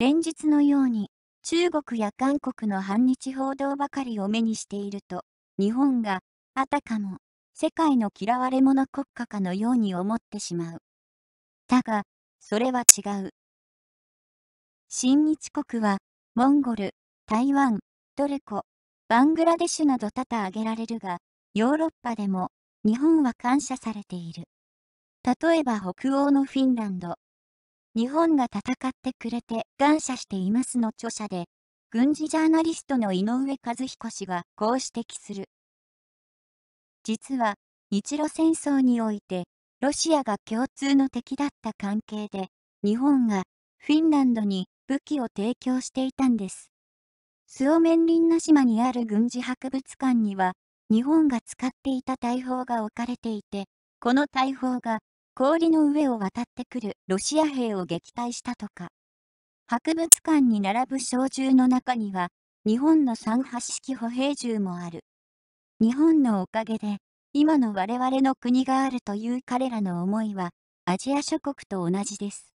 連日のように中国や韓国の反日報道ばかりを目にしていると日本があたかも世界の嫌われ者国家かのように思ってしまう。だがそれは違う。親日国はモンゴル、台湾、トルコ、バングラデシュなど多々挙げられるがヨーロッパでも日本は感謝されている。例えば北欧のフィンランド、日本が戦ってくれて感謝していますの著者で、軍事ジャーナリストの井上和彦氏はこう指摘する。実は、日露戦争において、ロシアが共通の敵だった関係で、日本がフィンランドに武器を提供していたんです。スオメンリンナ島にある軍事博物館には、日本が使っていた大砲が置かれていて、この大砲が氷の上を渡ってくるロシア兵を撃退したとか。博物館に並ぶ小銃の中には、日本の三八式歩兵銃もある。日本のおかげで、今の我々の国があるという彼らの思いは、アジア諸国と同じです。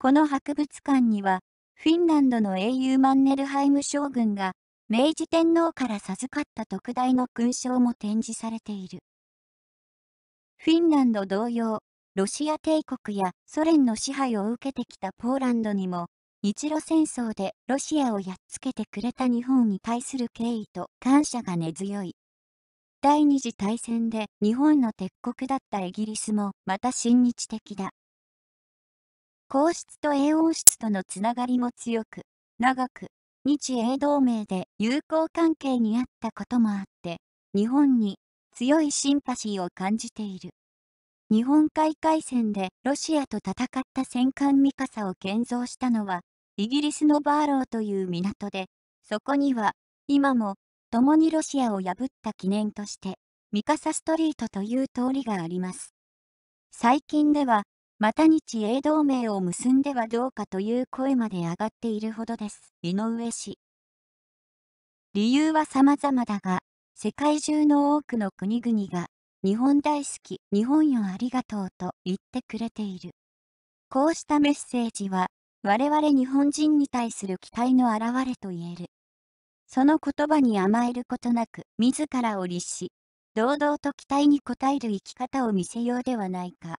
この博物館には、フィンランドの英雄マンネルハイム将軍が、明治天皇から授かった特大の勲章も展示されている。フィンランド同様、ロシア帝国やソ連の支配を受けてきたポーランドにも、日露戦争でロシアをやっつけてくれた日本に対する敬意と感謝が根強い。第二次大戦で日本の敵国だったイギリスもまた親日的だ。皇室と英王室とのつながりも強く、長く、日英同盟で友好関係にあったこともあって、日本に強いシンパシーを感じている。日本海海戦でロシアと戦った戦艦ミカサを建造したのは、イギリスのバーローという港で、そこには、今も、共にロシアを破った記念として、ミカサストリートという通りがあります。最近では、また日英同盟を結んではどうかという声まで上がっているほどです。井上氏。理由は様々だが、世界中の多くの国々が、日本大好き、日本よありがとうと言ってくれている。こうしたメッセージは、我々日本人に対する期待の表れと言える。その言葉に甘えることなく、自らを律し、堂々と期待に応える生き方を見せようではないか。